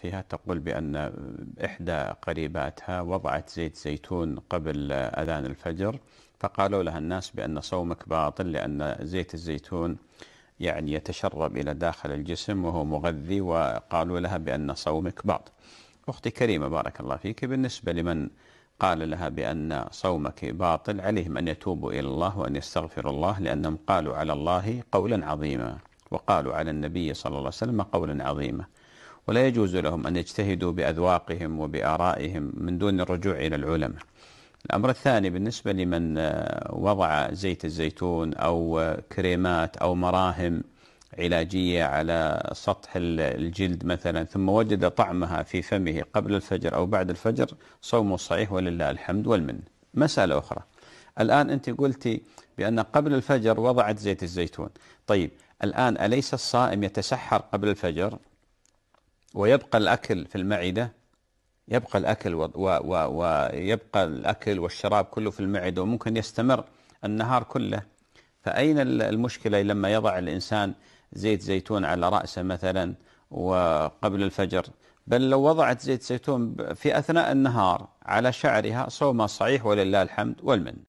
فيها تقول بأن إحدى قريباتها وضعت زيت زيتون قبل أذان الفجر فقالوا لها الناس بأن صومك باطل لأن زيت الزيتون يعني يتشرب إلى داخل الجسم وهو مغذي وقالوا لها بأن صومك باطل أختي كريمة بارك الله فيك بالنسبة لمن قال لها بأن صومك باطل عليهم أن يتوبوا إلى الله وأن يستغفروا الله لأنهم قالوا على الله قولا عظيما وقالوا على النبي صلى الله عليه وسلم قولا عظيما ولا يجوز لهم أن يجتهدوا بأذواقهم وبآرائهم من دون الرجوع إلى العلماء الأمر الثاني بالنسبة لمن آه، وضع زيت الزيتون أو آه، كريمات أو مراهم علاجية على سطح الجلد مثلا ثم وجد طعمها في فمه قبل الفجر أو بعد الفجر صومه صحيح ولله الحمد والمن مسألة أخرى الآن أنت قلتي بأن قبل الفجر وضعت زيت الزيتون طيب الآن أليس الصائم يتسحر قبل الفجر ويبقى الأكل في المعدة يبقى الأكل ويبقى الأكل والشراب كله في المعدة وممكن يستمر النهار كله فأين المشكلة لما يضع الإنسان زيت زيتون على رأسه مثلا وقبل الفجر بل لو وضعت زيت زيتون في أثناء النهار على شعرها صومها صحيح ولله الحمد والمن